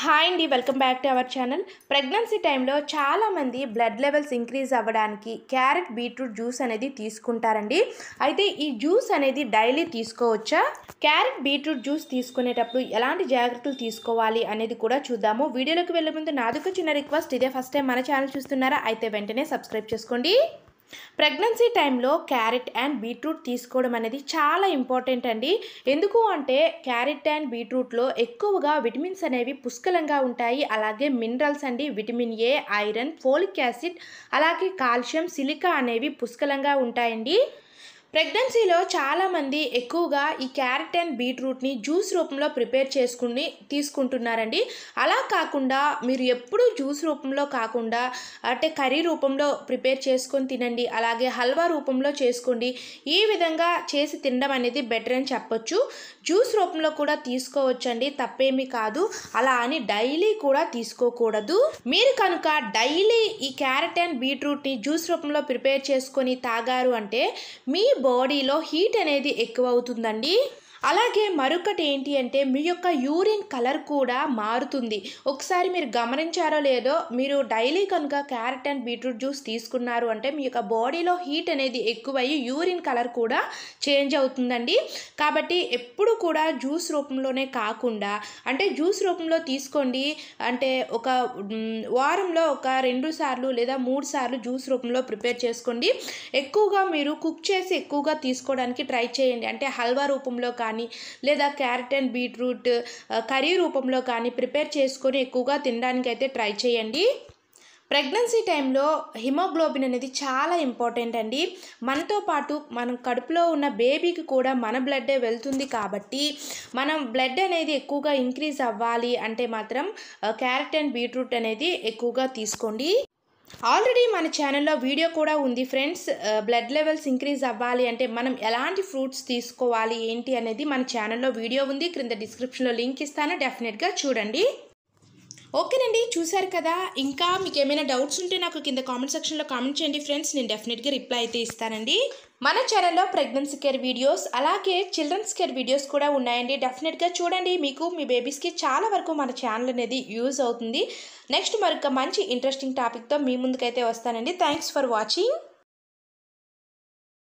hi అండి welcome back to our channel pregnancy టైంలో చాలామంది బ్లడ్ లెవెల్స్ ఇంక్రీజ్ అవ్వడానికి క్యారెట్ బీట్రూట్ జ్యూస్ అనేది తీసుకుంటారండి అయితే ఈ జ్యూస్ అనేది డైలీ తీసుకోవచ్చా క్యారెట్ బీట్రూట్ జ్యూస్ తీసుకునేటప్పుడు ఎలాంటి జాగ్రత్తలు తీసుకోవాలి అనేది కూడా చూద్దాము వీడియోలోకి వెళ్ళే ముందు నాదుకు చిన్న రిక్వెస్ట్ ఇదే ఫస్ట్ టైం మన ఛానల్ చూస్తున్నారా అయితే వెంటనే సబ్స్క్రైబ్ చేసుకోండి ప్రెగ్నెన్సీ టైంలో క్యారెట్ అండ్ బీట్రూట్ తీసుకోవడం అనేది చాలా ఇంపార్టెంట్ అండి ఎందుకు అంటే క్యారెట్ అండ్ బీట్రూట్లో ఎక్కువగా విటమిన్స్ అనేవి పుష్కలంగా ఉంటాయి అలాగే మినరల్స్ అండి vitamin A iron folic acid అలాగే కాల్షియం సిలికా అనేవి పుష్కలంగా ఉంటాయండి ప్రెగ్నెన్సీలో చాలామంది ఎక్కువగా ఈ క్యారెట్ అండ్ బీట్రూట్ని జ్యూస్ రూపంలో ప్రిపేర్ చేసుకుని తీసుకుంటున్నారండి అలా కాకుండా మీరు ఎప్పుడూ జ్యూస్ రూపంలో కాకుండా అంటే కర్రీ రూపంలో ప్రిపేర్ చేసుకొని తినండి అలాగే హల్వా రూపంలో చేసుకోండి ఈ విధంగా చేసి తినడం అనేది బెటర్ అని చెప్పొచ్చు జ్యూస్ రూపంలో కూడా తీసుకోవచ్చండి తప్పేమీ కాదు అలా అని డైలీ కూడా తీసుకోకూడదు మీరు కనుక డైలీ ఈ క్యారెట్ అండ్ బీట్రూట్ని జ్యూస్ రూపంలో ప్రిపేర్ చేసుకొని తాగారు అంటే మీ బాడీలో హీట్ అనేది ఎక్కువ అవుతుందండి అలాగే మరొకటి ఏంటి అంటే మీ యొక్క యూరిన్ కలర్ కూడా మారుతుంది ఒకసారి మీరు గమనించారో లేదో మీరు డైలీ కనుక క్యారెట్ అండ్ బీట్రూట్ జ్యూస్ తీసుకున్నారు అంటే మీ యొక్క బాడీలో హీట్ అనేది ఎక్కువయ్యి యూరిన్ కలర్ కూడా చేంజ్ అవుతుందండి కాబట్టి ఎప్పుడు కూడా జ్యూస్ రూపంలోనే కాకుండా అంటే జ్యూస్ రూపంలో తీసుకోండి అంటే ఒక వారంలో ఒక రెండు సార్లు లేదా మూడు సార్లు జ్యూస్ రూపంలో ప్రిపేర్ చేసుకోండి ఎక్కువగా మీరు కుక్ చేసి ఎక్కువగా తీసుకోవడానికి ట్రై చేయండి అంటే హల్వా రూపంలో కానీ కానీ లేదా క్యారెట్ అండ్ బీట్రూట్ కర్రీ రూపంలో కానీ ప్రిపేర్ చేసుకొని ఎక్కువగా తినడానికి అయితే ట్రై చేయండి ప్రెగ్నెన్సీ టైంలో హిమోగ్లోబిన్ అనేది చాలా ఇంపార్టెంట్ అండి మనతో పాటు మనం కడుపులో ఉన్న బేబీకి కూడా మన బ్లడ్డే వెళ్తుంది కాబట్టి మనం బ్లడ్ అనేది ఎక్కువగా ఇంక్రీజ్ అవ్వాలి అంటే మాత్రం క్యారెట్ అండ్ బీట్రూట్ అనేది ఎక్కువగా తీసుకోండి ఆల్రెడీ మన ఛానల్లో వీడియో కూడా ఉంది ఫ్రెండ్స్ బ్లడ్ లెవెల్స్ ఇంక్రీజ్ అవ్వాలి అంటే మనం ఎలాంటి ఫ్రూట్స్ తీసుకోవాలి ఏంటి అనేది మన ఛానల్లో వీడియో ఉంది క్రింద డిస్క్రిప్షన్లో లింక్ ఇస్తాను డెఫినెట్గా చూడండి ఓకేనండి చూశారు కదా ఇంకా మీకు ఏమైనా డౌట్స్ ఉంటే నాకు కింద కామెంట్ సెక్షన్లో కామెంట్ చేయండి ఫ్రెండ్స్ నేను డెఫినెట్గా రిప్లై అయితే ఇస్తానండి మన ఛానల్లో ప్రెగ్నెన్సీ కేర్ వీడియోస్ అలాగే చిల్డ్రన్స్ కేర్ వీడియోస్ కూడా ఉన్నాయండి డెఫినెట్గా చూడండి మీకు మీ బేబీస్కి చాలా వరకు మన ఛానల్ అనేది యూజ్ అవుతుంది నెక్స్ట్ మరొక మంచి ఇంట్రెస్టింగ్ టాపిక్తో మీ ముందుకైతే వస్తానండి థ్యాంక్స్ ఫర్ వాచింగ్